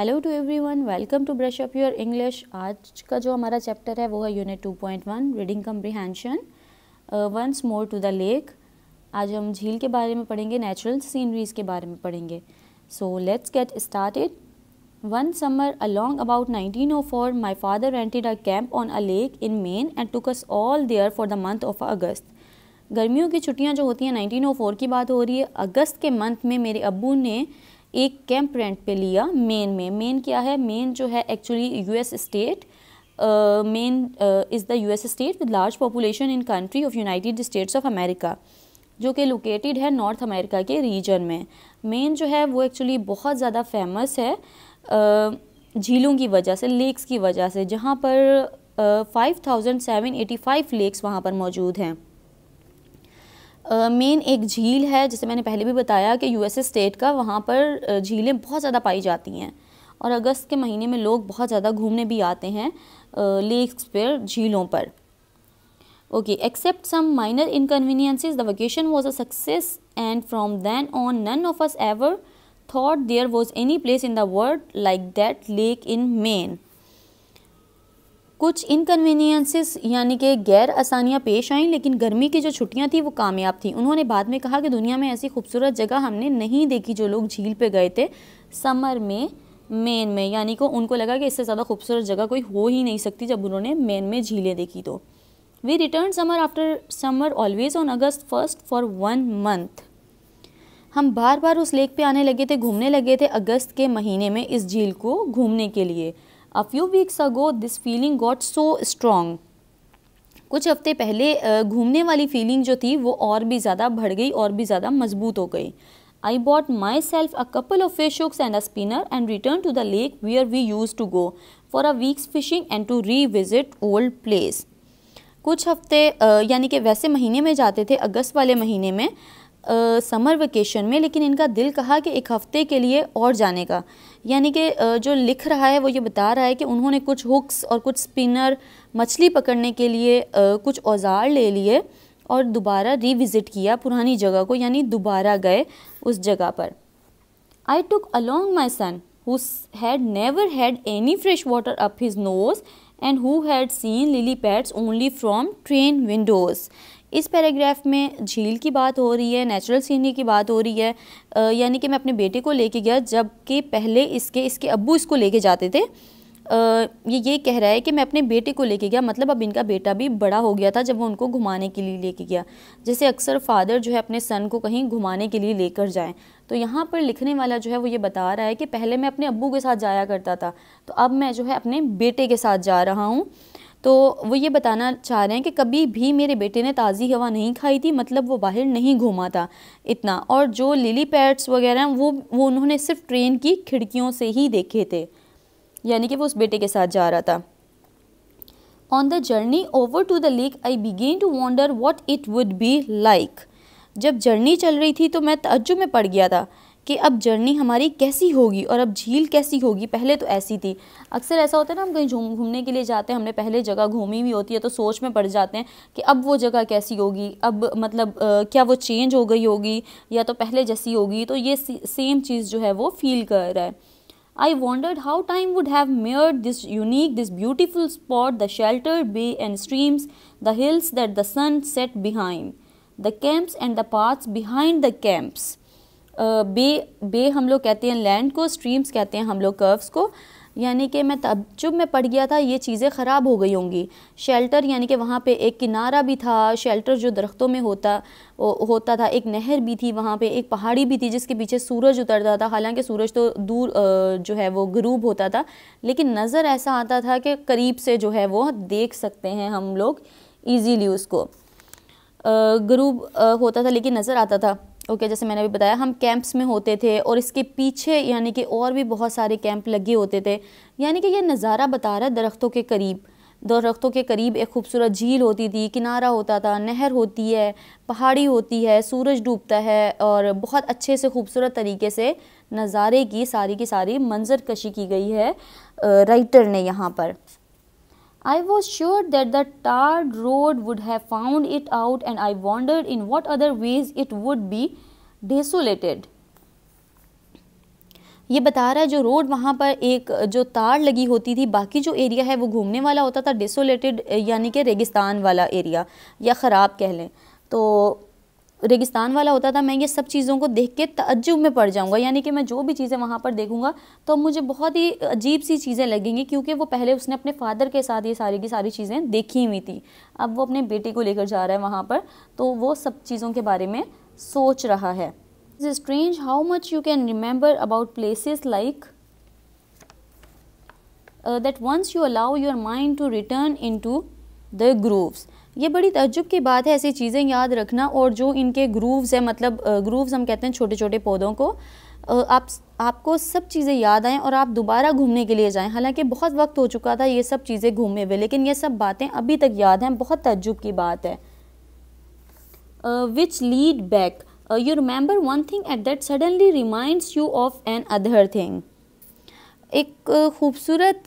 Hello to everyone welcome to brush up your English आज का जो हमारा चैप्टर है वो है unit two point one reading comprehension once more to the lake आज हम झील के बारे में पढ़ेंगे नेचुरल सीनरीज के बारे में पढ़ेंगे so let's get started one summer along about nineteen o four my father rented a camp on a lake in Maine and took us all there for the month of August गर्मियों की छुट्टियां जो होती हैं 1904 की बात हो रही है अगस्त के मंथ में मेरे अबू ने एक कैंप रेंट पे लिया मेन में मेन क्या है मेन जो है actually US state Maine is the US state with large population in country of United States of America जो कि लोकेटेड है नॉर्थ अमेरिका के रीजन में मेन जो है वो एक्चुअली बहुत ज़्यादा फेमस है झीलों की वजह से लेक्स की वजह से जहाँ पर five thousand seven eighty five lakes वहाँ पर मौजूद हैं मेन एक झील है जिसे मैंने पहले भी बताया कि यूएसए स्टेट का वहाँ पर झीलें बहुत ज़्यादा पाई जाती हैं और अगस्त के महीने में लोग बहुत ज़्यादा घूमने भी आते हैं लेक्स पर झीलों पर okay except some minor inconveniences the vacation was a success and from then on none of us ever thought there was any place in the world like that lake in Maine कुछ inconveniences यानी कि गैर आसानियाँ पेश आईं लेकिन गर्मी की जो छुट्टियाँ थी वो कामयाब थी उन्होंने बाद में कहा कि दुनिया में ऐसी खूबसूरत जगह हमने नहीं देखी जो लोग झील पर गए थे समर में मेन में यानी को उनको लगा कि इससे ज़्यादा खूबसूरत जगह कोई हो ही नहीं सकती जब उन्होंने मेन में झीलें देखी तो we return summer after summer always on August first for one month हम बार बार उस लेक पे आने लगे थे घूमने लगे थे अगस्त के महीने में इस झील को घूमने के लिए A few weeks ago, this feeling got so strong. कुछ हफ्ते पहले घूमने वाली फीलिंग जो थी वो और भी ज़्यादा बढ़ गई और भी ज़्यादा मजबूत हो गई I bought myself a couple of fish hooks and a spinner and returned to the lake where we used to go for a week's fishing and to revisit old place. कुछ हफ्ते यानी कि वैसे महीने में जाते थे अगस्त वाले महीने में समर वेकेशन में लेकिन इनका दिल कहा कि एक हफ़्ते के लिए और जाने का यानी कि जो लिख रहा है वो ये बता रहा है कि उन्होंने कुछ हुक्स और कुछ स्पिनर मछली पकड़ने के लिए कुछ औजार ले लिए और दोबारा रिविज़िट किया पुरानी जगह को यानी दोबारा गए उस जगह पर I took along my son who had never had any fresh water up his nose and who had seen lily pads only from train windows इस पैराग्राफ में झील की बात हो रही है नेचुरल सीनरी की बात हो रही है यानी कि मैं अपने बेटे को लेके गया जबकि पहले इसके इसके अब्बू इसको लेके जाते थे ये ये कह रहा है कि मैं अपने बेटे को लेके गया मतलब अब इनका बेटा भी बड़ा हो गया था जब वो उनको घुमाने के लिए लेके गया जैसे अक्सर फादर जो है अपने सन को कहीं घुमाने के लिए लेकर जाएं तो यहाँ पर लिखने वाला जो है वो ये बता रहा है कि पहले मैं अपने अब्बू के साथ जाया करता था तो अब मैं जो है अपने बेटे के साथ जा रहा हूँ तो वो ये बताना चाह रहे हैं कि कभी भी मेरे बेटे ने ताज़ी हवा नहीं खाई थी मतलब वो बाहर नहीं घूमा था इतना और जो लिली पैड्स वगैरह हैं वो वो उन्होंने सिर्फ ट्रेन की खिड़कियों से ही देखे थे यानी कि वो उस बेटे के साथ जा रहा था on the journey over to the lake I began to wonder what it would be like जब जर्नी चल रही थी तो मैं तज्जुब में पड़ गया था कि अब जर्नी हमारी कैसी होगी और अब झील कैसी होगी पहले तो ऐसी थी अक्सर ऐसा होता है ना हम कहीं घूमने के लिए जाते हैं हमने पहले जगह घूमी हुई होती है तो सोच में पड़ जाते हैं कि अब वो जगह कैसी होगी अब मतलब आ, क्या वो चेंज हो गई होगी या तो पहले जैसी होगी तो ये सेम चीज़ जो है वो फील कर रहा है I wondered how time would have marred this unique this beautiful spot the shelter bay and streams the hills that the sun set behind the camps and the parts behind the camps bay bay हम लोग कहते हैं land को streams कहते हैं हम लोग curves को यानी कि मैं तब जब मैं पढ़ गया था ये चीज़ें ख़राब हो गई होंगी शेल्टर यानी कि वहाँ पे एक किनारा भी था शेल्टर जो दरख्तों में होता होता था एक नहर भी थी वहाँ पे एक पहाड़ी भी थी जिसके पीछे सूरज उतरता था हालांकि सूरज तो दूर जो है वो गरूब होता था लेकिन नज़र ऐसा आता था कि करीब से जो है वो देख सकते हैं हम लोग ईजीली उसको गरूब होता था लेकिन नज़र आता था ओके तो okay, जैसे मैंने अभी बताया हम कैंप्स में होते थे और इसके पीछे यानी कि और भी बहुत सारे कैंप लगे होते थे यानी कि यह नज़ारा बता रहा है दरख्तों के करीब दरख्तों के करीब एक खूबसूरत झील होती थी किनारा होता था नहर होती है पहाड़ी होती है सूरज डूबता है और बहुत अच्छे से खूबसूरत तरीके से नज़ारे की सारी की सारी मंजरकशी की गई है राइटर ने यहाँ पर I was sure that the tarred road would have found it out, and I wondered in what other ways it would be desolated. ये बता रहा है जो रोड वहाँ पर एक जो तार लगी होती थी बाकी जो एरिया है वो घूमने वाला होता था डिसोलेटेड यानी कि रेगिस्तान वाला एरिया या ख़राब कह लें तो रेगिस्तान वाला होता था मैं ये सब चीज़ों को देख के तजुब में पड़ जाऊँगा यानी कि मैं जो भी चीज़ें वहाँ पर देखूँगा तो मुझे बहुत ही अजीब सी चीज़ें लगेंगी क्योंकि वो पहले उसने अपने फादर के साथ ये सारी की सारी चीज़ें देखी हुई थी अब वो अपने बेटे को लेकर जा रहा है वहाँ पर तो वो सब चीज़ों के बारे में सोच रहा है is strange how much you can remember about places like that once you allow your mind to return into the grooves ये बड़ी तजुब की बात है ऐसी चीज़ें याद रखना और जो इनके ग्रूव्स हैं मतलब ग्रूव्स हम कहते हैं छोटे छोटे पौधों को आप आपको सब चीज़ें याद आएँ और आप दोबारा घूमने के लिए जाएँ हालांकि बहुत वक्त हो चुका था ये सब चीज़ें घूमे हुए लेकिन ये सब बातें अभी तक याद हैं बहुत तजुब की बात है which lead back you remember one thing at that suddenly reminds you of another thing एक खूबसूरत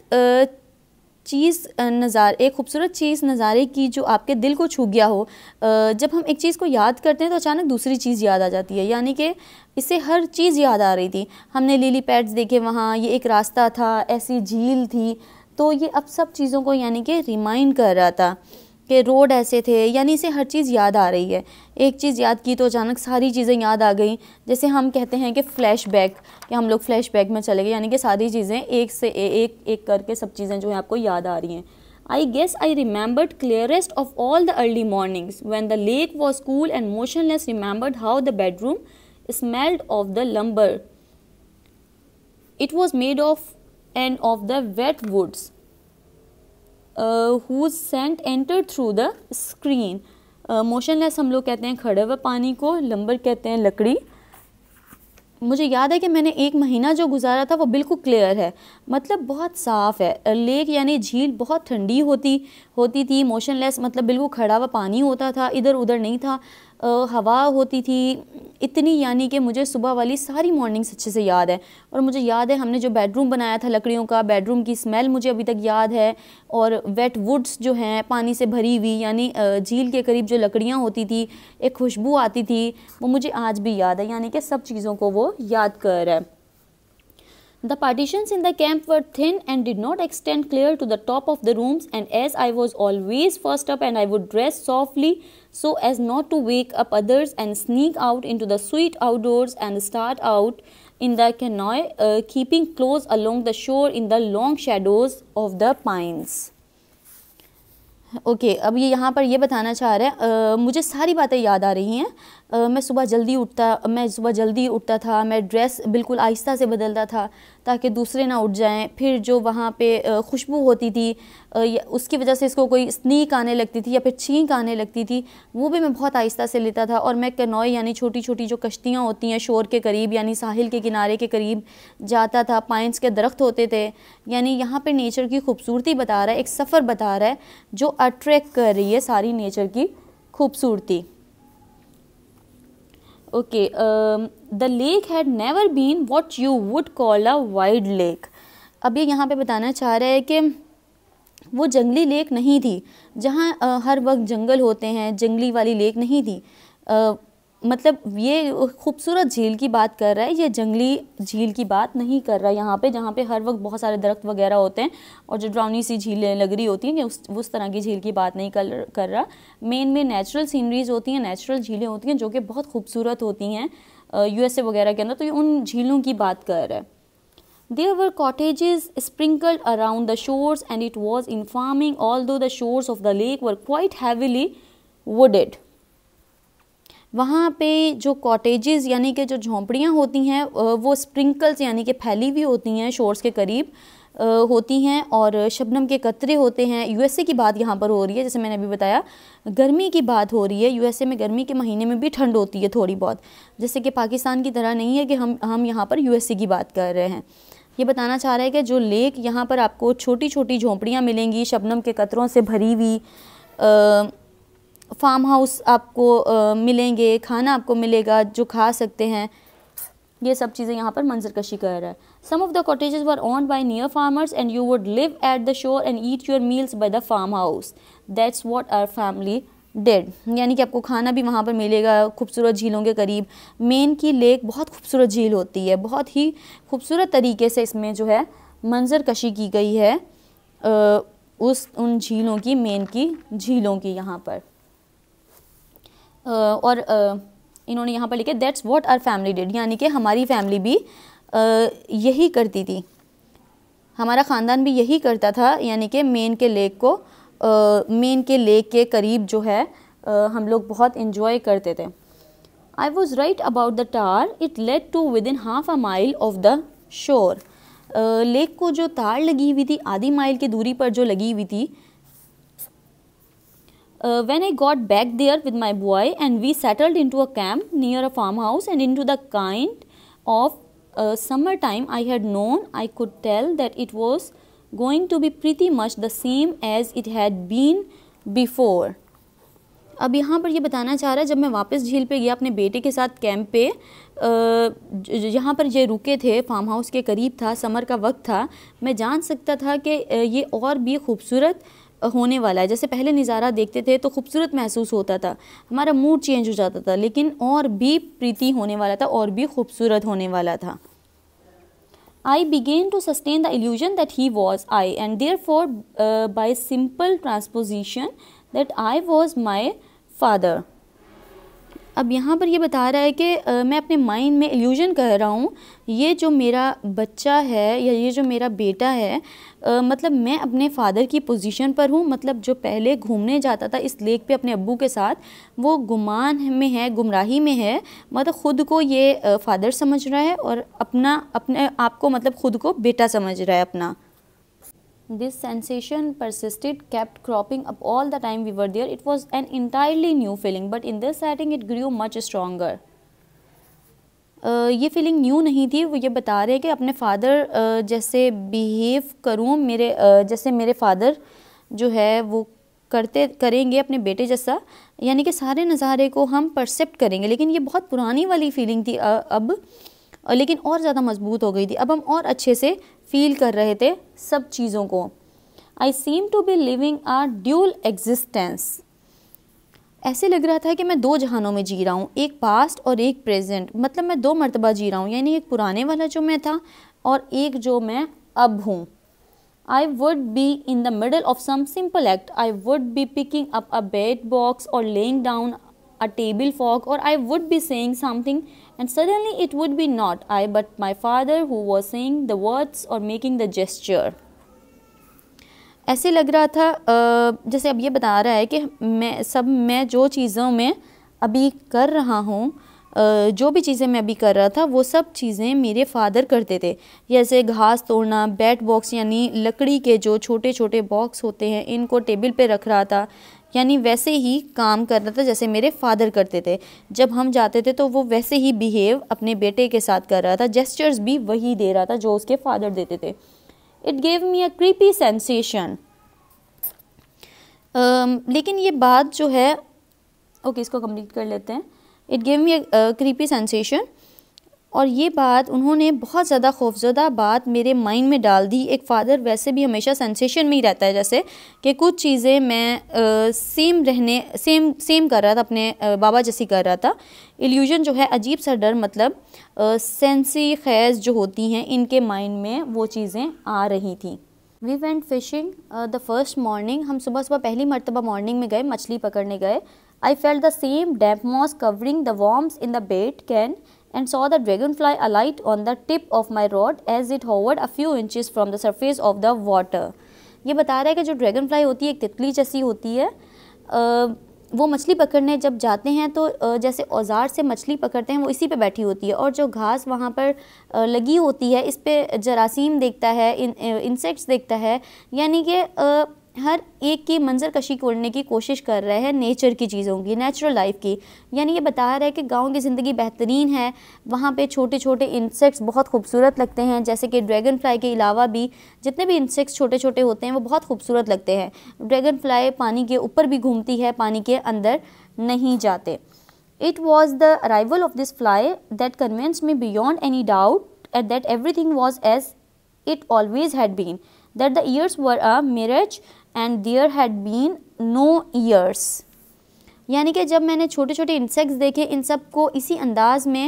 चीज़ नज़ार एक खूबसूरत चीज़ नज़ारे की जो आपके दिल को छू गया हो जब हम एक चीज़ को याद करते हैं तो अचानक दूसरी चीज़ याद आ जाती है यानी कि इससे हर चीज़ याद आ रही थी हमने लीली पैड्स देखे वहाँ ये एक रास्ता था ऐसी झील थी तो ये अब सब चीज़ों को यानी कि रिमाइंड कर रहा था कि रोड ऐसे थे यानी इसे हर चीज़ याद आ रही है एक चीज़ याद की तो अचानक सारी चीज़ें याद आ गई जैसे हम कहते हैं कि फ्लैश बैक कि हम लोग फ्लैश बैक में चले गए यानी कि सारी चीज़ें एक से ए, एक एक करके सब चीज़ें जो है आपको याद आ रही हैं I guess I remembered clearest of all the early mornings when the lake was cool and motionless remembered how the bedroom smelled of the lumber it was made of and of the wet woods uh, whose scent entered through the screen motionless uh, हम लोग कहते हैं खड़े हुए पानी को lumbar कहते हैं लकड़ी मुझे याद है कि मैंने एक महीना जो गुजारा था वो बिल्कुल क्लियर है मतलब बहुत साफ़ है लेक यानी झील बहुत ठंडी होती होती थी मोशनलेस मतलब बिल्कुल खड़ा हुआ पानी होता था इधर उधर नहीं था हवा होती थी इतनी यानी कि मुझे सुबह वाली सारी मॉर्निंग्स अच्छे से याद है और मुझे याद है हमने जो बेडरूम बनाया था लकड़ियों का बेडरूम की स्मेल मुझे अभी तक याद है और वेट वुड्स जो हैं पानी से भरी हुई यानी झील के करीब जो लकड़ियाँ होती थी एक खुशबू आती थी वो मुझे आज भी याद है यानी कि सब चीज़ों को वो याद कर है The partitions in the camp were thin and did not extend clear to the top of the rooms and as I was always first up and I would dress softly so as not to wake up others and sneak out into the sweet outdoors and start out in the canoe uh, keeping close along the shore in the long shadows of the pines. Okay okay, अब ये यहाँ पर ये बताना चाह रहा है आ, मुझे सारी बातें याद आ रही हैं मैं सुबह जल्दी उठता मैं सुबह जल्दी उठता था मैं ड्रेस बिल्कुल आहिस्ता से बदलता था ताकि दूसरे ना उठ जाएं फिर जो वहाँ पे खुशबू होती थी उसकी वजह से इसको कोई स्नीक आने लगती थी या फिर छींक आने लगती थी वो भी मैं बहुत आहिस्ता से लेता था और मैं कनौई यानी छोटी छोटी जो कश्तियाँ होती हैं शोर के करीब यानी साहिल के किनारे के करीब जाता था पाइंस के दरख्त होते थे यानी यहाँ पर नेचर की खूबसूरती बता रहा है एक सफ़र बता रहा है जो अट्रैक्ट कर रही है सारी नेचर की खूबसूरती okay the lake had never been what you would call a wild lake अब ये यहाँ पे बताना चाह रहा है कि वो जंगली लेक नहीं थी जहाँ हर वक्त जंगल होते हैं जंगली वाली लेक नहीं थी मतलब ये खूबसूरत झील की बात कर रहा है ये जंगली झील की बात नहीं कर रहा है यहाँ पे जहाँ पे हर वक्त बहुत सारे दरख्त वगैरह होते हैं और जो ड्राउनी सी झीलें लग रही होती हैं ये उस उस तरह की झील की बात नहीं कर कर रहा मेन में नेचुरल सीनरीज होती हैं नेचुरल झीलें होती हैं जो कि बहुत खूबसूरत होती हैं ए वगैरह के अंदर तो ये उन झीलों की बात कर रहा है There were cottages sprinkled around the shores and it was in farming although the shores of the lake were quite heavily wooded. वहाँ पे जो कॉटेजेस यानी कि जो झोंपड़ियाँ होती हैं वो स्प्रिंकल्स यानी कि फैली हुई होती हैं शोर्स के करीब होती हैं और शबनम के कतरे होते हैं यूएसए की बात यहाँ पर हो रही है जैसे मैंने अभी बताया गर्मी की बात हो रही है यूएसए में गर्मी के महीने में भी ठंड होती है थोड़ी बहुत जैसे कि पाकिस्तान की तरह नहीं है कि हम हम यहाँ पर यूएसए की बात कर रहे हैं ये बताना चाह रहा है कि जो लेक यहाँ पर आपको छोटी छोटी झोंपड़ियाँ मिलेंगी शबनम के कतरों से भरी हुई फार्म हाउस आपको आ, मिलेंगे खाना आपको मिलेगा जो खा सकते हैं ये सब चीज़ें यहाँ पर मंजर कशी कर रहा है some of the cottage were on by near farmers and you would live at the shore and eat your meals by the farm house that's what our family did यानी कि आपको खाना भी वहाँ पर मिलेगा खूबसूरत झीलों के करीब मेन की लेक बहुत खूबसूरत झील होती है बहुत ही खूबसूरत तरीके से इसमें जो है मंजर कशी की गई है उस उन झीलों की मेन की झीलों की यहाँ पर और इन्होंने यहाँ पर लिखे that's what our family did यानी कि हमारी फैमिली भी यही करती थी हमारा ख़ानदान भी यही करता था यानी कि मेन के लेक को मेन के लेक के करीब जो है हम लोग बहुत इन्जॉय करते थे I was right about the tar it led to within half a mile of the shore lake को जो तार लगी हुई थी आधी माइल की दूरी पर जो लगी हुई थी Uh, when I got back there with my boy and we settled into a camp near a farmhouse and into the kind of uh, summer time I had known, I could tell that it was going to be pretty much the same as it had been before. अब यहाँ पर ये यह बताना चाह रहा है जब मैं वापस झील पे गया अपने बेटे के साथ कैंप पे यहाँ पर ये यह रुके थे फार्म हाउस के करीब था समर का वक्त था मैं जान सकता था कि ये और भी खूबसूरत होने वाला है जैसे पहले नज़ारा देखते थे तो खूबसूरत महसूस होता था हमारा मूड चेंज हो जाता था लेकिन और भी प्रीति होने वाला था और भी खूबसूरत होने वाला था I began to sustain the illusion that he was I and therefore by simple transposition that I was my father अब यहाँ पर ये बता रहा है कि मैं अपने माइंड में एल्यूजन कर रहा हूँ ये जो मेरा बच्चा है या ये जो मेरा बेटा है आ, मतलब मैं अपने फ़ादर की पोजीशन पर हूँ मतलब जो पहले घूमने जाता था इस लेक पे अपने अबू के साथ वो गुमान में है गुमराही में है मतलब ख़ुद को ये फ़ादर समझ रहा है और अपना अपने आप को मतलब ख़ुद को बेटा समझ रहा है अपना This sensation persisted, kept cropping up all the time we were there. It was an entirely new feeling, but in this setting it grew much stronger. Uh, ये फीलिंग न्यू नहीं थी वो ये बता रहे हैं कि अपने फादर uh, जैसे बिहेव करूँ मेरे uh, जैसे मेरे फादर जो है वो करते करेंगे अपने बेटे जैसा यानी कि सारे नज़ारे को हम परसेप्ट करेंगे लेकिन ये बहुत पुरानी वाली फीलिंग थी अब लेकिन और ज़्यादा मजबूत हो गई थी अब हम और अच्छे से फील कर रहे थे सब चीज़ों को I seem to be living a dual existence ऐसे लग रहा था कि मैं दो जहानों में जी रहा हूँ एक पास्ट और एक प्रेजेंट मतलब मैं दो मरतबा जी रहा हूँ यानी एक पुराने वाला जो मैं था और एक जो मैं अब हूँ I would be in the middle of some simple act. I would be picking up a bed box or laying down a table fork or I would be saying something And suddenly it would be not I but my father who was saying the words or making the gesture. ऐसे लग रहा था जैसे अब ये बता रहा है कि मैं सब मैं जो चीज़ों में अभी कर रहा हूँ जो भी चीज़ें मैं अभी कर रहा था वो सब चीज़ें मेरे फादर करते थे जैसे घास तोड़ना बैट बॉक्स यानी लकड़ी के जो छोटे छोटे बॉक्स होते हैं इनको टेबल पे रख रहा था यानी वैसे ही काम कर रहा था जैसे मेरे फादर करते थे जब हम जाते थे तो वो वैसे ही बिहेव अपने बेटे के साथ कर रहा था जेस्चर्स भी वही दे रहा था जो उसके फादर देते थे it gave me a creepy sensation लेकिन ये बात जो है ओके okay, इसको कंप्लीट कर लेते हैं it gave me a creepy sensation और ये बात उन्होंने बहुत ज़्यादा खौफजदा बात मेरे माइंड में डाल दी एक फ़ादर वैसे भी हमेशा सेंसेशन में ही रहता है जैसे कि कुछ चीज़ें मैं आ, सेम रहने सेम सेम कर रहा था अपने आ, बाबा जैसी कर रहा था इल्यूजन जो है अजीब सा डर मतलब आ, सेंसी खैज़ जो होती हैं इनके माइंड में वो चीज़ें आ रही थी we went fishing the first morning हम सुबह सुबह पहली मरतबा मॉर्निंग में गए मछली पकड़ने गए I felt the same damp moss covering the worms in the bait can and saw the dragonfly alight on the tip of my rod as it hovered a few inches from the surface of the water. ये बता रहा है कि जो dragon fly होती है एक तितली जैसी होती है आ, वो मछली पकड़ने जब जाते हैं तो जैसे औजार से मछली पकड़ते हैं वो इसी पे बैठी होती है और जो घास वहाँ पर लगी होती है इस पर जरासीम देखता है इन इंसेक्ट्स देखता है यानी कि हर एक की मंजर कशी कोड़ने की कोशिश कर रहे हैं नेचर की चीज़ों की नेचुरल लाइफ की यानी ये बता रहा है कि गांव की ज़िंदगी बेहतरीन है वहाँ पे छोटे छोटे इंसेक्ट्स बहुत खूबसूरत लगते हैं जैसे कि ड्रैगन फ्लाई के अलावा भी जितने भी इंसेक्ट्स छोटे छोटे होते हैं वो बहुत खूबसूरत लगते हैं ड्रैगन फ्लाई पानी के ऊपर भी घूमती है पानी के अंदर नहीं जाते it was the arrival of this fly that convinced me beyond any doubt at that everything was as it always had been that the years were a mirage and there had been no years यानी कि जब मैंने छोटे छोटे insects देखे इन सब को इसी अंदाज में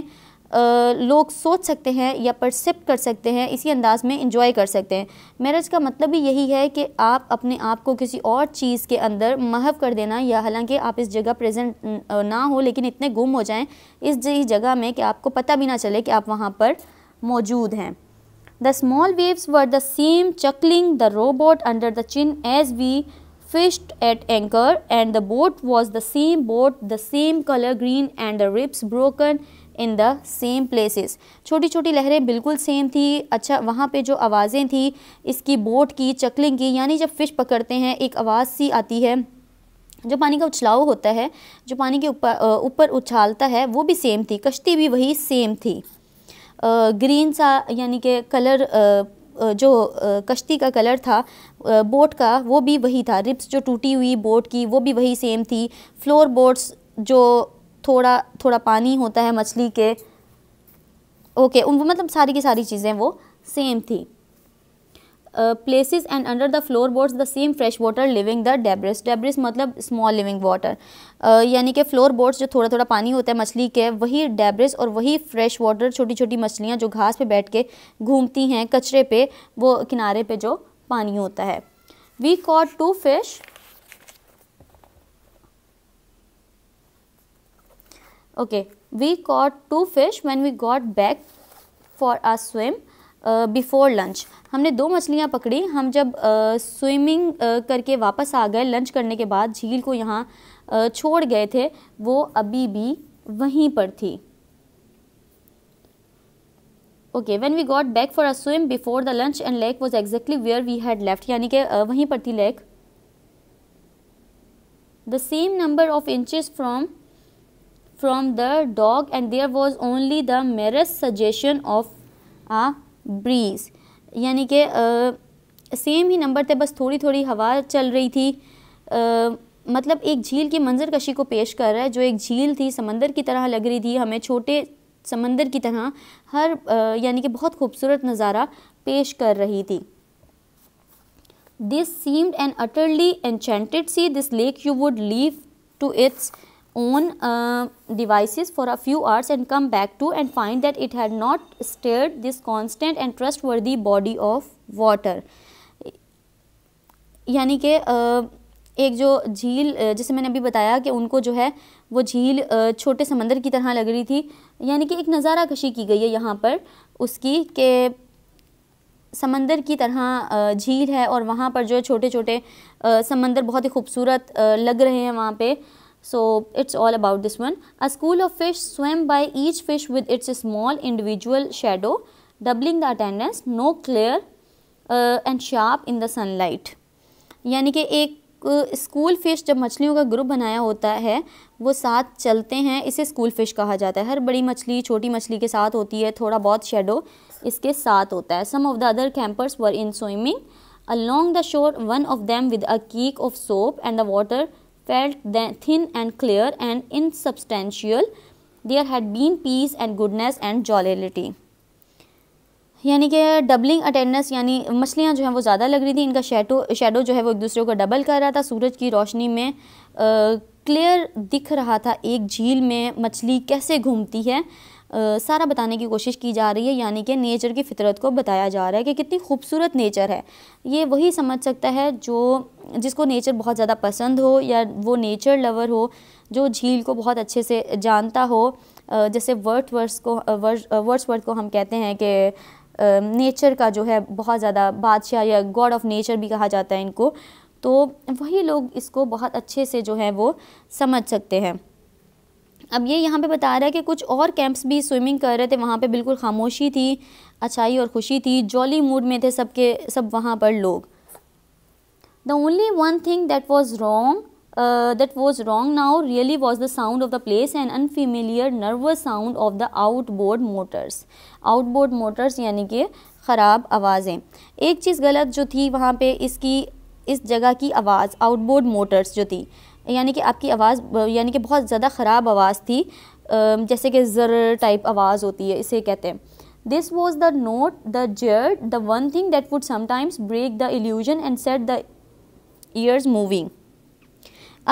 आ, लोग सोच सकते हैं या परसेप्ट कर सकते हैं इसी अंदाज में इंजॉय कर सकते हैं मैरिज का मतलब भी यही है कि आप अपने आप को किसी और चीज़ के अंदर महव कर देना या हालांकि आप इस जगह प्रेजेंट ना हो लेकिन इतने गुम हो जाएं इस जगह में कि आपको पता भी ना चले कि आप वहाँ पर मौजूद हैं The small waves were the same chuckling the rowboat under the chin as we fished at anchor and the boat was the same boat, the same color green and the ribs broken in the same places छोटी छोटी लहरें बिल्कुल same थी अच्छा वहाँ पे जो आवाज़ें थी इसकी बोट की चकलिंग की यानी जब फ़िश पकड़ते हैं एक आवाज़ सी आती है जो पानी का उछलाव होता है जो पानी के ऊपर ऊपर उछालता है वो भी सेम थी कश्ती भी वही सेम थी ग्रीन सा यानी कि कलर जो कश्ती का कलर था बोट का वो भी वही था रिप्स जो टूटी हुई बोट की वो भी वही सेम थी फ्लोर बोट्स जो थोड़ा थोड़ा पानी होता है मछली के ओके उन मतलब सारी की सारी चीज़ें वो सेम थी places and under the floor boards the same fresh water living the debris debris मतलब स्मॉल लिविंग वाटर यानी कि फ्लोर बोर्ड्स जो थोड़ा थोड़ा पानी होता है मछली के वही डेब्रिस और वही फ्रेश वाटर छोटी छोटी मछलियाँ जो घास पर बैठ के घूमती हैं कचरे पे वो किनारे पे जो पानी होता है we caught two fish okay we caught two fish when we got back for a swim before lunch हमने दो मछलियाँ पकड़ी हम जब स्विमिंग करके वापस आ गए लंच करने के बाद झील को यहाँ छोड़ गए थे वो अभी भी वहीं पर थी okay when we got back for a swim before the lunch and lake was exactly where we had left यानी कि वहीं पर थी lake the same number of inches from from the dock and there was only the merest suggestion of a breeze यानी कि same ही number थे बस थोड़ी थोड़ी हवा चल रही थी आ, मतलब एक झील की मंजर कशी को पेश कर रहा है जो एक झील थी समंदर की तरह लग रही थी हमें छोटे समंदर की तरह हर यानी कि बहुत खूबसूरत नज़ारा पेश कर रही थी this seemed an utterly enchanted sea this lake you could leave to its own uh, devices for a few hours and come back to and find that it had not stirred this constant and trustworthy body of water यानी कि uh, एक जो झील uh, जैसे मैंने अभी बताया कि उनको जो है वो झील uh, छोटे समंदर की तरह लग रही थी यानी कि एक नज़ारा कशी की गई है यहाँ पर उसकी के समंदर की तरह झील है और वहाँ पर जो है छोटे छोटे समंदर बहुत ही खूबसूरत लग रहे हैं वहाँ पे So it's all about this one. A school of fish swam by each fish with its small individual shadow, doubling the attendance, no clear uh, and sharp in the sunlight. yani ke ek school fish जब मछलियों का group बनाया होता है वो साथ चलते हैं इसे स्कूल फिश कहा जाता है हर बड़ी मछली छोटी मछली के साथ होती है थोड़ा बहुत शेडो इसके साथ होता है some of the other campers were in swimming along the shore one of them with a cake of soap and the water felt thin and clear and insubstantial. There had been peace and goodness and jollity. यानी कि doubling attendance यानी मछलियाँ जो हैं वो ज़्यादा लग रही थी इनका शेडो शेडो जो है वो एक दूसरे को डबल कर रहा था सूरज की रोशनी में क्लियर दिख रहा था एक झील में मछली कैसे घूमती है सारा बताने की कोशिश की जा रही है यानी कि नेचर की फितरत को बताया जा रहा है कि कितनी खूबसूरत नेचर है ये वही समझ सकता है जो जिसको नेचर बहुत ज़्यादा पसंद हो या वो नेचर लवर हो जो झील को बहुत अच्छे से जानता हो जैसे वर्थ वर्स को वर्स वर्ड्स वर्थ को हम कहते हैं कि नेचर का जो है बहुत ज़्यादा बादशाह या गॉड ऑफ नेचर भी कहा जाता है इनको तो वही लोग इसको बहुत अच्छे से जो है वो समझ सकते हैं अब ये यहाँ पे बता रहा है कि कुछ और कैंप्स भी स्विमिंग कर रहे थे वहाँ पे बिल्कुल खामोशी थी अच्छाई और खुशी थी जॉली मूड में थे सबके सब वहाँ पर लोग the only one thing that was wrong wrong now really was the sound of the place and place nervous sound of the outboard motors outboard motors यानी कि ख़राब आवाज़ें एक चीज़ गलत जो थी वहाँ पे इसकी इस जगह की आवाज़ आउटबोर्ड मोटर्स जो थी यानी कि आपकी आवाज़ यानी कि बहुत ज़्यादा ख़राब आवाज़ थी जैसे कि ज़र टाइप आवाज़ होती है इसे कहते हैं this was the note the jar the one thing that would sometimes break the illusion and set the years moving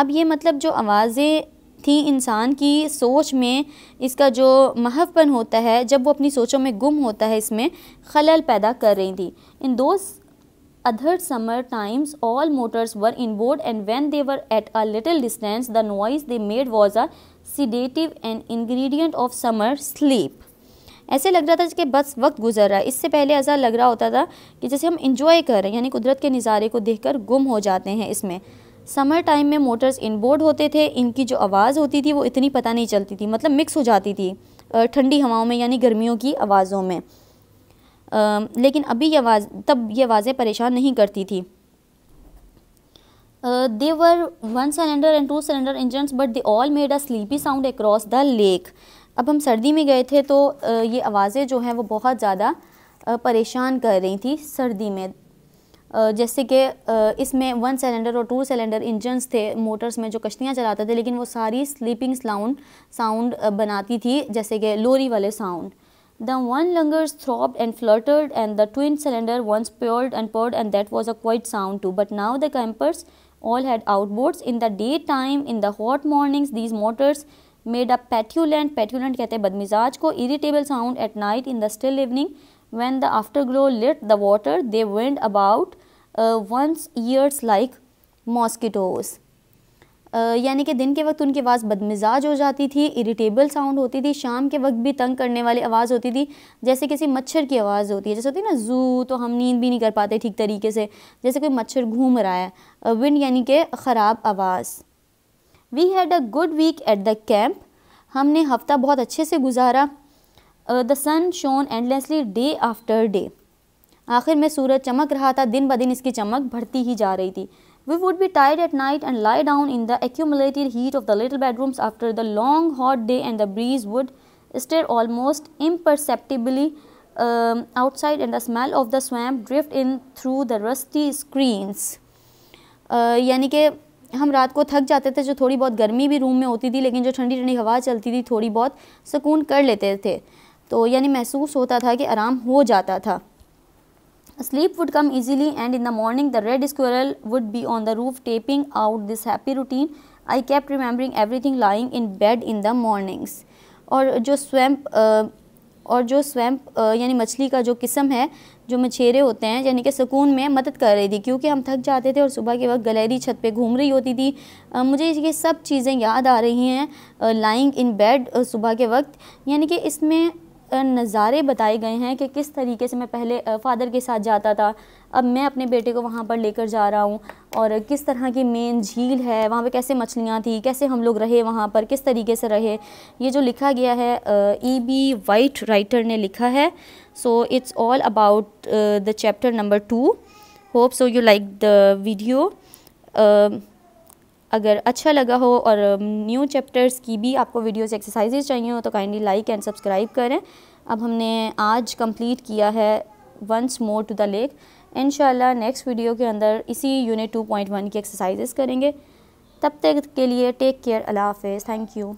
अब ये मतलब जो आवाज़ें थी इंसान की सोच में इसका जो महवपन होता है जब वो अपनी सोचों में गुम होता है इसमें खलल पैदा कर रही थी इन दोस्त other summer times all motors were inboard and when they were at a little distance the noise they made was a sedative and ingredient of summer sleep ऐसे लग रहा था कि बस वक्त गुजर रहा है इससे पहले ऐसा लग रहा होता था कि जैसे हम इंजॉय कर रहे हैं यानी कुदरत के नज़ारे को देखकर गुम हो जाते हैं इसमें समर टाइम में मोटर्स इनबोर्ड होते थे इनकी जो आवाज़ होती थी वो इतनी पता नहीं चलती थी मतलब मिक्स हो जाती थी ठंडी हवाओं में यानी गर्मियों की आवाज़ों में लेकिन अभी ये आवाज़ तब ये आवाज़ें परेशान नहीं करती थी they were one cylinder and two cylinder engine but they all made a sleepy sound across the lake अब हम सर्दी में गए थे तो uh, ये आवाज़ें जो हैं वो बहुत ज़्यादा uh, परेशान कर रही थी सर्दी में जैसे कि इसमें वन सिलेंडर और टू सिलेंडर इंजन्स थे मोटर्स में जो कश्तियाँ चलाते थे लेकिन वो सारी स्लीपिंग साउंड साउंड बनाती थी जैसे कि लोरी वाले sound The one lungers throbbed and fluttered and the twin cylinder once purred and purred and that was a quiet sound too. But now the campers all had outboards. In the daytime, in the hot mornings, these motors made a petulant, petulant कहते हैं को, irritable sound at night in the still evening when the afterglow lit the water, they went about uh, one's ears like mosquitoes. यानी कि दिन के वक्त उनकी आवाज़ बदमिजाज हो जाती थी इरिटेबल साउंड होती थी शाम के वक्त भी तंग करने वाली आवाज़ होती थी जैसे किसी मच्छर की आवाज़ होती है जैसे होती है ना जू तो हम नींद भी नहीं कर पाते ठीक तरीके से जैसे कोई मच्छर घूम रहा है विंड यानी कि ख़राब आवाज़ we had a good week at the camp हमने हफ्ता बहुत अच्छे से गुजारा the sun shone endlessly day after day आखिर में सूरज चमक रहा था दिन ब दिन इसकी चमक बढ़ती ही जा रही थी We would be tired at night and lie down in the accumulated heat of the little bedrooms after the long hot day and the breeze would stir almost imperceptibly um, outside and the smell of the swamp drift in through the rusty screens. Uh, यानी कि हम रात को थक जाते थे जो थोड़ी बहुत गर्मी भी रूम में होती थी लेकिन जो ठंडी ठंडी हवा चलती थी थोड़ी बहुत सुकून कर लेते थे तो यानी महसूस होता था कि आराम हो जाता था Sleep would come easily and in the morning the red squirrel would be on the roof taping out this happy routine. I kept remembering everything lying in bed in the mornings. और जो swamp और जो swamp यानी मछली का जो किस्म है जो मछेरे होते हैं यानी कि सुकून में मदद कर रही थी क्योंकि हम थक जाते थे और सुबह के वक्त गलेरी छत पे घूम रही होती थी आ, मुझे ये सब चीज़ें याद आ रही हैं लाइंग इन बेड सुबह के वक्त यानी कि इसमें नज़ारे बताए गए हैं कि किस तरीके से मैं पहले फ़ादर के साथ जाता था अब मैं अपने बेटे को वहाँ पर लेकर जा रहा हूँ और किस तरह की मेन झील है वहाँ पे कैसे मछलियाँ थी कैसे हम लोग रहे वहाँ पर किस तरीके से रहे ये जो लिखा गया है ई बी वाइट राइटर ने लिखा है so it's all about the chapter number two hope so you like the video अगर अच्छा लगा हो और न्यू चैप्टर्स की भी आपको वीडियोस एक्सरसाइजेज चाहिए हो तो काइंडली लाइक एंड सब्सक्राइब करें अब हमने आज कंप्लीट किया है once more to the lake in next video के अंदर इसी यूनिट 2.1 की एक्सरसाइजेज़ करेंगे तब तक के लिए टेक केयर अल्लाह हाफ़ थैंक यू